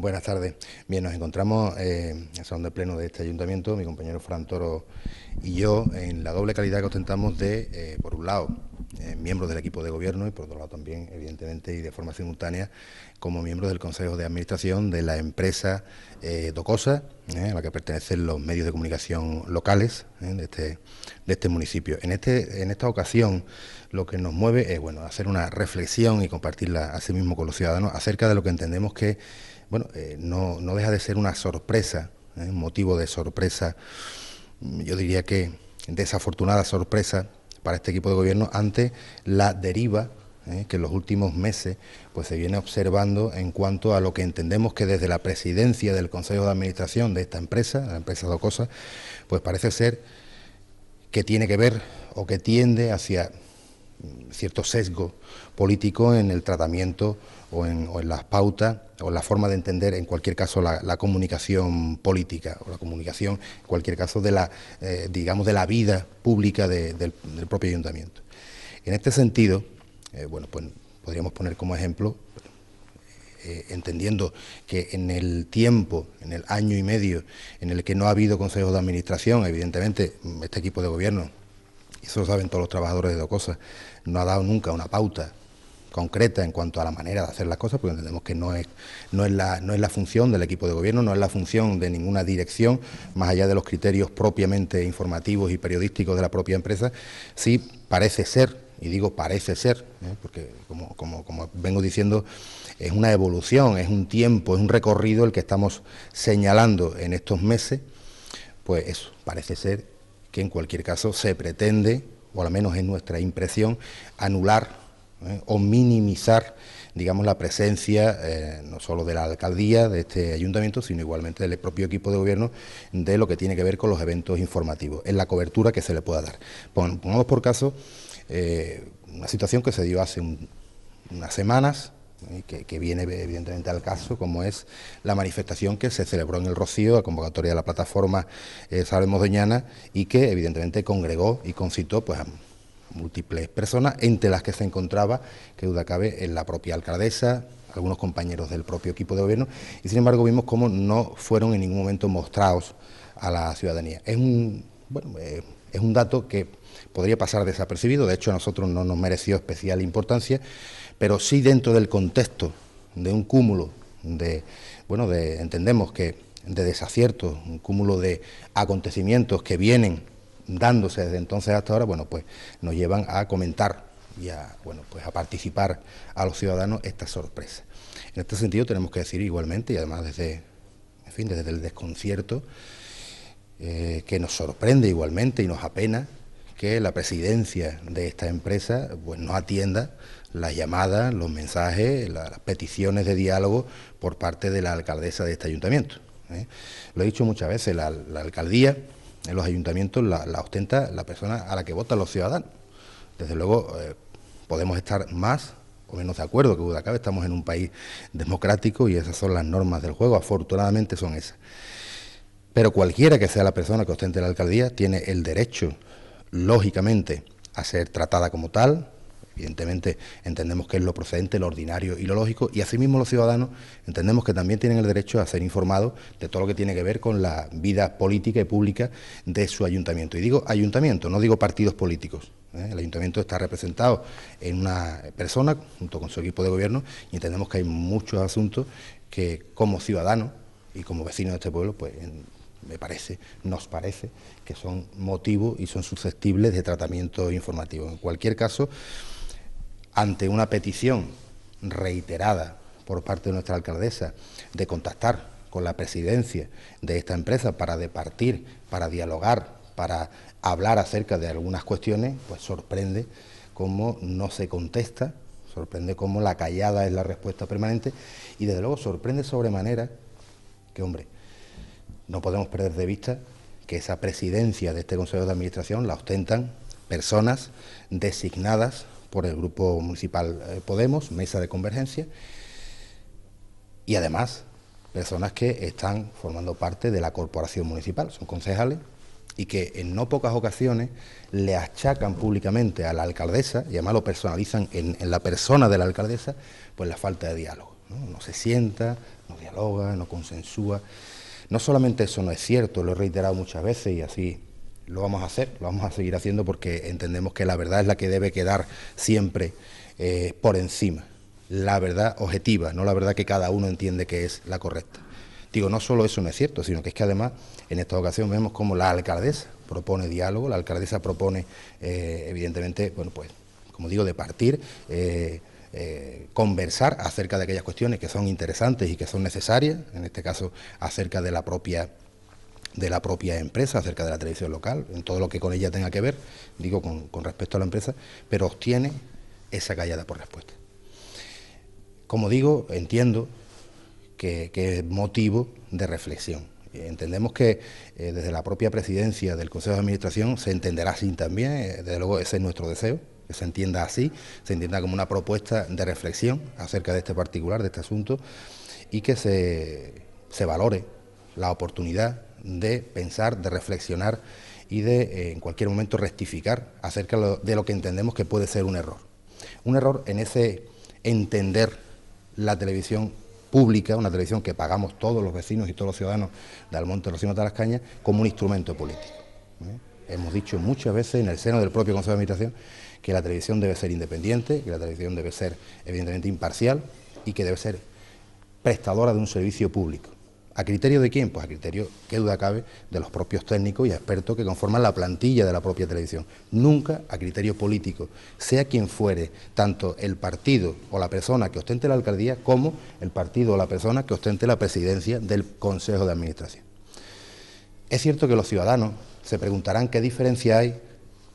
Buenas tardes. Bien, nos encontramos eh, en el Salón de Pleno de este Ayuntamiento, mi compañero Fran Toro y yo, en la doble calidad que ostentamos de, eh, por un lado, eh, miembros del equipo de gobierno y por otro lado también, evidentemente, y de forma simultánea, como miembro del Consejo de Administración de la empresa eh, Docosa, eh, a la que pertenecen los medios de comunicación locales de, este, de este municipio. En, este, en esta ocasión lo que nos mueve es bueno, hacer una reflexión y compartirla a sí mismo con los ciudadanos acerca de lo que entendemos que bueno, no, no, deja de ser una sorpresa, un motivo de sorpresa, yo diría que desafortunada sorpresa para este equipo de gobierno ante la deriva eh, que en los últimos meses pues se viene observando en cuanto a lo que entendemos que desde la presidencia del Consejo de Administración de esta empresa, la empresa Docosa, pues parece ser que tiene que ver o que tiende hacia Mm, cierto sesgo político en el tratamiento o en, las pautas o en la forma de entender, en cualquier caso, la, comunicación política o la comunicación, en cualquier caso, de la, eh, digamos, de la vida pública del, propio ayuntamiento. En este sentido, eh, bueno, pues podríamos poner como ejemplo, eh, entendiendo que en el tiempo, en el año y medio en el que no ha habido consejos de administración, evidentemente este equipo de gobierno, y eso lo saben todos los trabajadores de Docosa, no ha dado nunca una pauta concreta en cuanto a la manera de hacer las cosas, porque entendemos que no es, no es, la, no es la función del equipo de gobierno, no es la función de ninguna dirección, más allá de los criterios propiamente informativos y periodísticos de la propia empresa, sí parece ser, y digo parece ser, porque como, como, como vengo diciendo, es una evolución, es un tiempo, es un recorrido el que estamos señalando en estos meses, pues eso, parece ser que en cualquier caso se pretende o al menos es nuestra impresión, anular ¿eh? o minimizar digamos, la presencia eh, no solo de la alcaldía, de este ayuntamiento, sino igualmente del propio equipo de gobierno de lo que tiene que ver con los eventos informativos, en la cobertura que se le pueda dar. Pongamos por caso eh, una situación que se dio hace unas semanas, ¿eh? que, viene evidentemente al caso, como es la manifestación que se celebró en el Rocío, a convocatoria de la plataforma eh, Sabemos Doñana, y que evidentemente congregó y concitó pues, a múltiples personas, entre las que se encontraba, que duda cabe, en la propia alcaldesa, algunos compañeros del propio equipo de gobierno, y sin embargo vimos cómo no fueron en ningún momento mostrados a la ciudadanía. Es un, bueno, eh, es un dato que podría pasar desapercibido, de hecho a nosotros no nos mereció especial importancia, pero sí dentro del contexto de un cúmulo de, bueno, de, entendemos que de desaciertos, un cúmulo de acontecimientos que vienen dándose desde entonces hasta ahora, bueno, pues nos llevan a comentar y a, bueno, pues a participar a los ciudadanos esta sorpresa. En este sentido tenemos que decir igualmente, y además desde, en fin, desde el desconcierto, eh, que nos sorprende igualmente y nos apena que la presidencia de esta empresa pues, no atienda las llamadas, los mensajes, las peticiones de diálogo por parte de la alcaldesa de este ayuntamiento. ¿eh? Lo he dicho muchas veces, la, alcaldía en los ayuntamientos la, ostenta la persona a la que votan los ciudadanos. Desde luego eh, podemos estar más o menos de acuerdo que Budacabe, estamos en un país democrático y esas son las normas del juego, afortunadamente son esas. Pero cualquiera que sea la persona que ostente la alcaldía tiene el derecho, lógicamente, a ser tratada como tal, evidentemente entendemos que es lo procedente, lo ordinario y lo lógico, y asimismo los ciudadanos entendemos que también tienen el derecho a ser informados de todo lo que tiene que ver con la vida política y pública de su ayuntamiento. Y digo ayuntamiento, no digo partidos políticos. ¿eh? El ayuntamiento está representado en una persona junto con su equipo de gobierno y entendemos que hay muchos asuntos que como ciudadanos y como vecinos de este pueblo, pues me parece, nos parece, que son motivos y son susceptibles de tratamiento informativo. En cualquier caso, ante una petición reiterada por parte de nuestra alcaldesa de contactar con la presidencia de esta empresa para departir, para dialogar, para hablar acerca de algunas cuestiones, pues sorprende cómo no se contesta, sorprende cómo la callada es la respuesta permanente y desde luego sorprende sobremanera que, hombre, no podemos perder de vista que esa presidencia de este Consejo de Administración la ostentan personas designadas por el Grupo Municipal eh, Podemos, Mesa de Convergencia, y además personas que están formando parte de la corporación municipal, son concejales y que en no pocas ocasiones le achacan públicamente a la alcaldesa, y además lo personalizan en, la persona de la alcaldesa, pues la falta de diálogo. no se sienta, no dialoga, no consensúa. No solamente eso no es cierto, lo he reiterado muchas veces y así lo vamos a hacer, lo vamos a seguir haciendo porque entendemos que la verdad es la que debe quedar siempre eh, por encima, la verdad objetiva, no la verdad que cada uno entiende que es la correcta. Digo, no solo eso no es cierto, sino que es que además en esta ocasión vemos como la alcaldesa propone diálogo, la alcaldesa propone, eh, evidentemente, bueno, pues, como digo, de partir. Eh, conversar acerca de aquellas cuestiones que son interesantes y que son necesarias, en este caso acerca de la propia de la propia empresa acerca de la televisión local, en todo lo que con ella tenga que ver, digo con, respecto a la empresa, pero obtiene esa callada por respuesta. Como digo, entiendo que, es motivo de reflexión. Eh, entendemos que eh, desde la propia presidencia del Consejo de Administración se entenderá así también, eh, desde luego ese es nuestro deseo, que se entienda así, se entienda como una propuesta de reflexión acerca de este particular, de este asunto, y que se, se valore la oportunidad de pensar, de reflexionar y de eh, en cualquier momento rectificar acerca de lo que entendemos que puede ser un error. Un error en ese entender la televisión pública, una televisión que pagamos todos los vecinos y todos los ciudadanos de Almonte, Rocino, Tarascaña, como un instrumento político. ¿eh? Hemos dicho muchas veces en el seno del propio Consejo de Administración que la televisión debe ser independiente, que la televisión debe ser evidentemente imparcial y que debe ser prestadora de un servicio público. ¿A criterio de quién? Pues a criterio, qué duda cabe, de los propios técnicos y expertos que conforman la plantilla de la propia televisión. Nunca a criterio político, sea quien fuere, tanto el partido o la persona que ostente la alcaldía como el partido o la persona que ostente la presidencia del Consejo de Administración. Es cierto que los ciudadanos se preguntarán qué diferencia hay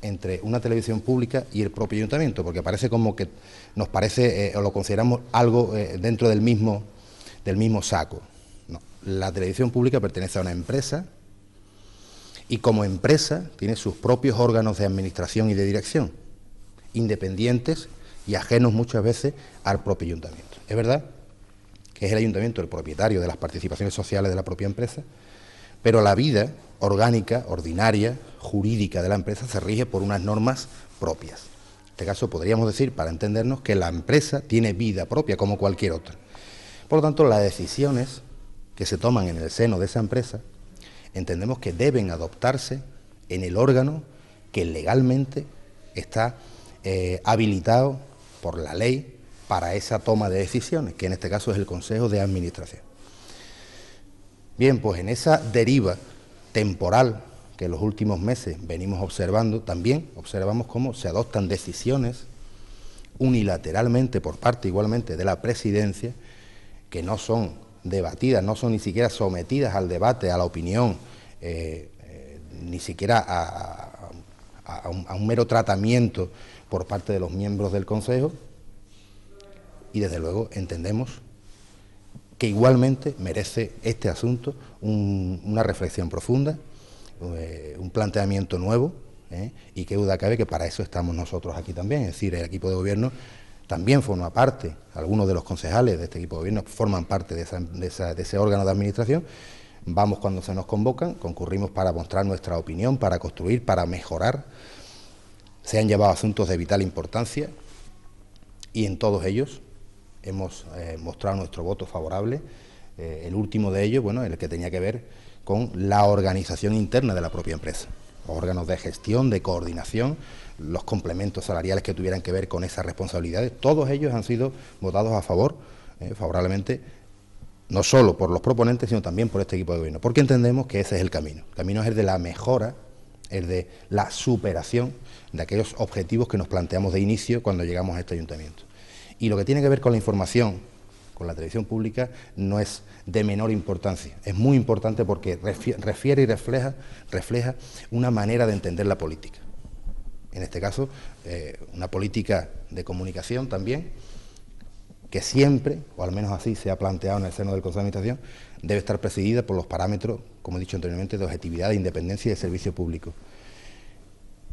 entre una televisión pública y el propio ayuntamiento, porque parece como que nos parece eh, o lo consideramos algo eh, dentro del mismo, del mismo saco la televisión pública pertenece a una empresa y como empresa tiene sus propios órganos de administración y de dirección, independientes y ajenos muchas veces al propio ayuntamiento. Es verdad que es el ayuntamiento el propietario de las participaciones sociales de la propia empresa, pero la vida orgánica, ordinaria, jurídica de la empresa se rige por unas normas propias. En este caso podríamos decir, para entendernos, que la empresa tiene vida propia como cualquier otra. Por lo tanto, las decisiones que se toman en el seno de esa empresa, entendemos que deben adoptarse en el órgano que legalmente está eh, habilitado por la ley para esa toma de decisiones, que en este caso es el Consejo de Administración. Bien, pues en esa deriva temporal que en los últimos meses venimos observando, también observamos cómo se adoptan decisiones unilateralmente por parte igualmente de la presidencia, que no son debatidas, no son ni siquiera sometidas al debate, a la opinión, eh, eh, ni siquiera a, un, mero tratamiento por parte de los miembros del Consejo. Y desde luego entendemos que igualmente merece este asunto una reflexión profunda, eh, un planteamiento nuevo, y qué duda cabe que para eso estamos nosotros aquí también, es decir, el equipo de gobierno también forma parte, algunos de los concejales de este equipo de gobierno forman parte de, ese órgano de administración, vamos cuando se nos convocan, concurrimos para mostrar nuestra opinión, para construir, para mejorar. Se han llevado asuntos de vital importancia y en todos ellos hemos eh, mostrado nuestro voto favorable. Eh, el último de ellos, bueno, el que tenía que ver con la organización interna de la propia empresa, órganos de gestión, de coordinación, los complementos salariales que tuvieran que ver con esas responsabilidades, todos ellos han sido votados a favor, eh, favorablemente, no solo por los proponentes, sino también por este equipo de gobierno, porque entendemos que ese es el camino. El camino es el de la mejora, el de la superación de aquellos objetivos que nos planteamos de inicio cuando llegamos a este ayuntamiento. Y lo que tiene que ver con la información, con la televisión pública, no es de menor importancia. Es muy importante porque refiere y refleja, refleja una manera de entender la política en este caso, eh, una política de comunicación también, que siempre, o al menos así se ha planteado en el seno del Consejo de Administración, debe estar presidida por los parámetros, como he dicho anteriormente, de objetividad, de independencia y de servicio público.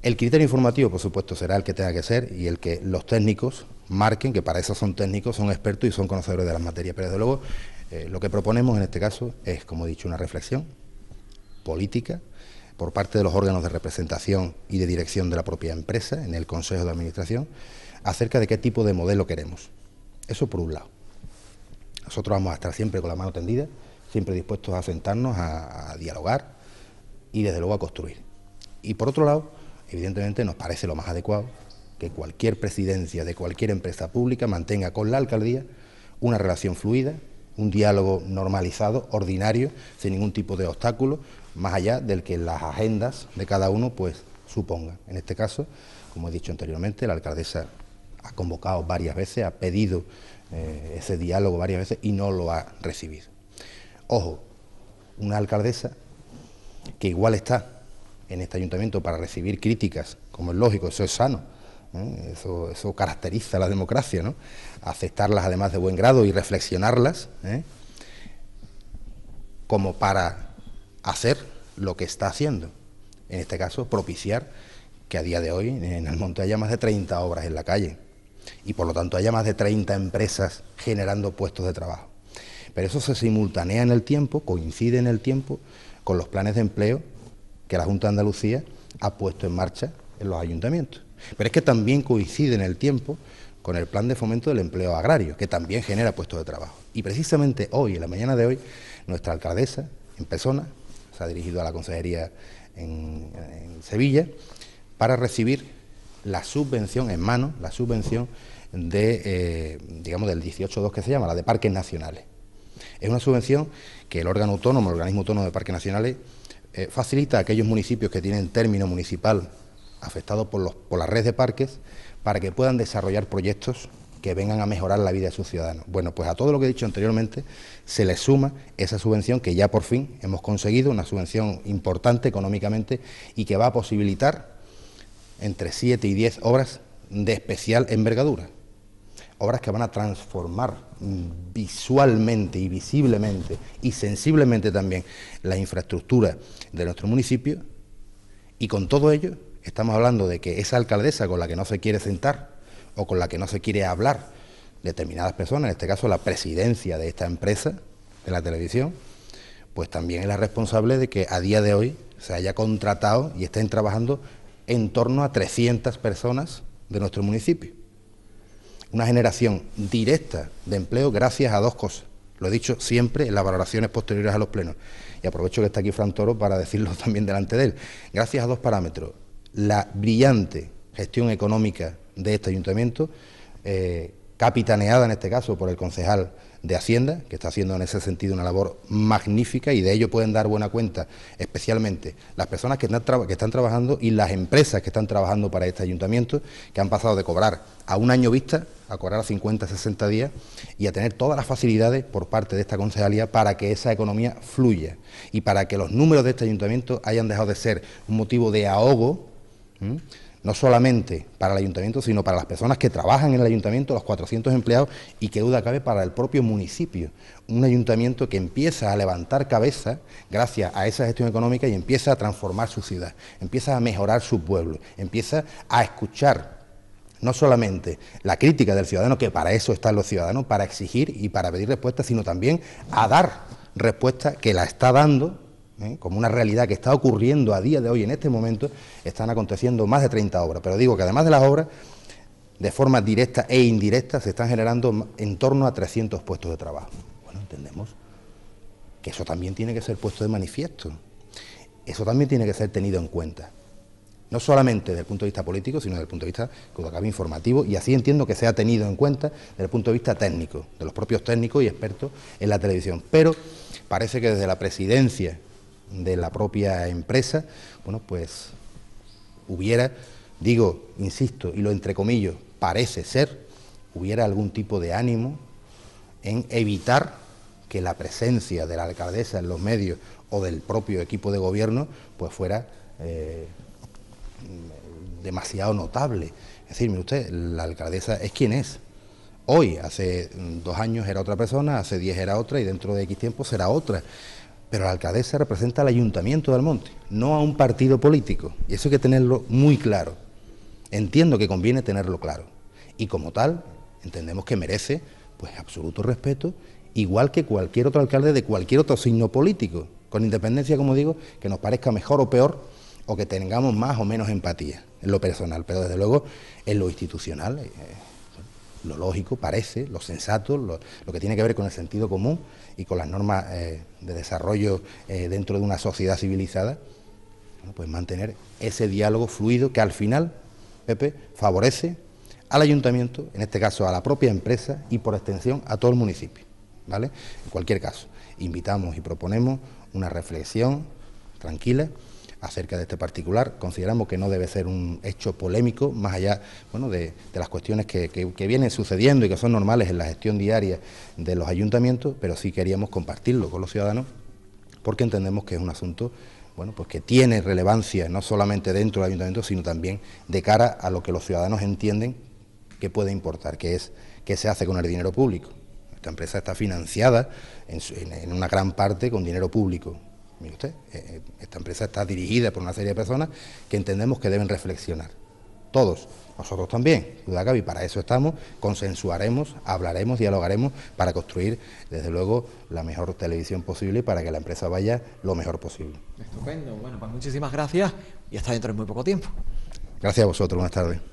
El criterio informativo, por supuesto, será el que tenga que ser y el que los técnicos marquen, que para eso son técnicos, son expertos y son conocedores de las materias. Pero desde luego, eh, lo que proponemos en este caso es, como he dicho, una reflexión política, por parte de los órganos de representación y de dirección de la propia empresa, en el Consejo de Administración, acerca de qué tipo de modelo queremos. Eso por un lado. Nosotros vamos a estar siempre con la mano tendida, siempre dispuestos a sentarnos, a, dialogar y desde luego a construir. Y por otro lado, evidentemente nos parece lo más adecuado que cualquier presidencia de cualquier empresa pública mantenga con la alcaldía una relación fluida, un diálogo normalizado, ordinario, sin ningún tipo de obstáculo, más allá del que las agendas de cada uno pues supongan. En este caso, como he dicho anteriormente, la alcaldesa ha convocado varias veces, ha pedido eh, ese diálogo varias veces y no lo ha recibido. Ojo, una alcaldesa que igual está en este ayuntamiento para recibir críticas, como es lógico, eso es sano, ¿eh? Eso, caracteriza la democracia, ¿no? aceptarlas además de buen grado y reflexionarlas ¿eh? como para hacer lo que está haciendo. En este caso, propiciar que a día de hoy en el monte haya más de 30 obras en la calle y por lo tanto haya más de 30 empresas generando puestos de trabajo. Pero eso se simultanea en el tiempo, coincide en el tiempo con los planes de empleo que la Junta de Andalucía ha puesto en marcha en los ayuntamientos. Pero es que también coincide en el tiempo con el plan de fomento del empleo agrario, que también genera puestos de trabajo. Y precisamente hoy, en la mañana de hoy, nuestra alcaldesa, en persona, se ha dirigido a la consejería en, Sevilla para recibir la subvención en mano, la subvención de, eh, digamos, del 18.2 que se llama, la de parques nacionales. Es una subvención que el órgano autónomo, el organismo autónomo de parques nacionales, eh, facilita a aquellos municipios que tienen término municipal afectados por, la red de parques para que puedan desarrollar proyectos que vengan a mejorar la vida de sus ciudadanos. Bueno, pues a todo lo que he dicho anteriormente se le suma esa subvención que ya por fin hemos conseguido, una subvención importante económicamente y que va a posibilitar entre 7 y 10 obras de especial envergadura. Obras que van a transformar mm, visualmente y visiblemente y sensiblemente también la infraestructura de nuestro municipio y con todo ello Estamos hablando de que esa alcaldesa con la que no se quiere sentar o con la que no se quiere hablar determinadas personas, en este caso la presidencia de esta empresa de la televisión, pues también es la responsable de que a día de hoy se haya contratado y estén trabajando en torno a 300 personas de nuestro municipio. Una generación directa de empleo gracias a dos cosas. Lo he dicho siempre en las valoraciones posteriores a los plenos. Y aprovecho que está aquí Fran Toro para decirlo también delante de él. Gracias a dos parámetros la brillante gestión económica de este ayuntamiento, eh, capitaneada en este caso por el concejal de Hacienda, que está haciendo en ese sentido una labor magnífica y de ello pueden dar buena cuenta especialmente las personas que están, que están trabajando y las empresas que están trabajando para este ayuntamiento, que han pasado de cobrar a un año vista, a cobrar a 50, 60 días y a tener todas las facilidades por parte de esta concejalía para que esa economía fluya y para que los números de este ayuntamiento hayan dejado de ser un motivo de ahogo no solamente para el ayuntamiento, sino para las personas que trabajan en el ayuntamiento, los 400 empleados, y que duda cabe para el propio municipio. Un ayuntamiento que empieza a levantar cabeza gracias a esa gestión económica y empieza a transformar su ciudad, empieza a mejorar su pueblo, empieza a escuchar no solamente la crítica del ciudadano, que para eso están los ciudadanos, para exigir y para pedir respuestas, sino también a dar respuesta que la está dando ¿eh? como una realidad que está ocurriendo a día de hoy, en este momento, están aconteciendo más de 30 obras. Pero digo que además de las obras, de forma directa e indirecta, se están generando en torno a 300 puestos de trabajo. Bueno, entendemos que eso también tiene que ser puesto de manifiesto. Eso también tiene que ser tenido en cuenta. No solamente desde el punto de vista político, sino desde el punto de vista, como acabo, informativo, y así entiendo que se ha tenido en cuenta desde el punto de vista técnico, de los propios técnicos y expertos en la televisión. Pero parece que desde la presidencia de la propia empresa, bueno, pues hubiera, digo, insisto, y lo entrecomillo, parece ser, hubiera algún tipo de ánimo en evitar que la presencia de la alcaldesa en los medios o del propio equipo de gobierno pues fuera eh, demasiado notable. Es decir, mire usted, la alcaldesa es quien es. Hoy, hace dos años era otra persona, hace diez era otra y dentro de X tiempo será otra. Pero la alcaldesa representa al ayuntamiento de Almonte, no a un partido político. Y eso hay que tenerlo muy claro. Entiendo que conviene tenerlo claro. Y como tal, entendemos que merece pues absoluto respeto, igual que cualquier otro alcalde de cualquier otro signo político, con independencia, como digo, que nos parezca mejor o peor o que tengamos más o menos empatía en lo personal, pero desde luego en lo institucional. Eh, lo lógico, parece, lo sensato, lo, que tiene que ver con el sentido común y con las normas eh, de desarrollo eh, dentro de una sociedad civilizada, pues mantener ese diálogo fluido que al final, Pepe, favorece al ayuntamiento, en este caso a la propia empresa y por extensión a todo el municipio. ¿vale? En cualquier caso, invitamos y proponemos una reflexión tranquila acerca de este particular. Consideramos que no debe ser un hecho polémico, más allá bueno, de, las cuestiones que, vienen sucediendo y que son normales en la gestión diaria de los ayuntamientos, pero sí queríamos compartirlo con los ciudadanos porque entendemos que es un asunto bueno, pues que tiene relevancia no solamente dentro del ayuntamiento, sino también de cara a lo que los ciudadanos entienden que puede importar, que es qué se hace con el dinero público. Esta empresa está financiada en una gran parte con dinero público, eh, eh, esta empresa está dirigida por una serie de personas que entendemos que deben reflexionar. Todos, nosotros también, y para eso estamos, consensuaremos, hablaremos, dialogaremos para construir, desde luego, la mejor televisión posible y para que la empresa vaya lo mejor posible. Estupendo, bueno, pues muchísimas gracias y hasta dentro de muy poco tiempo. Gracias a vosotros, buenas tardes.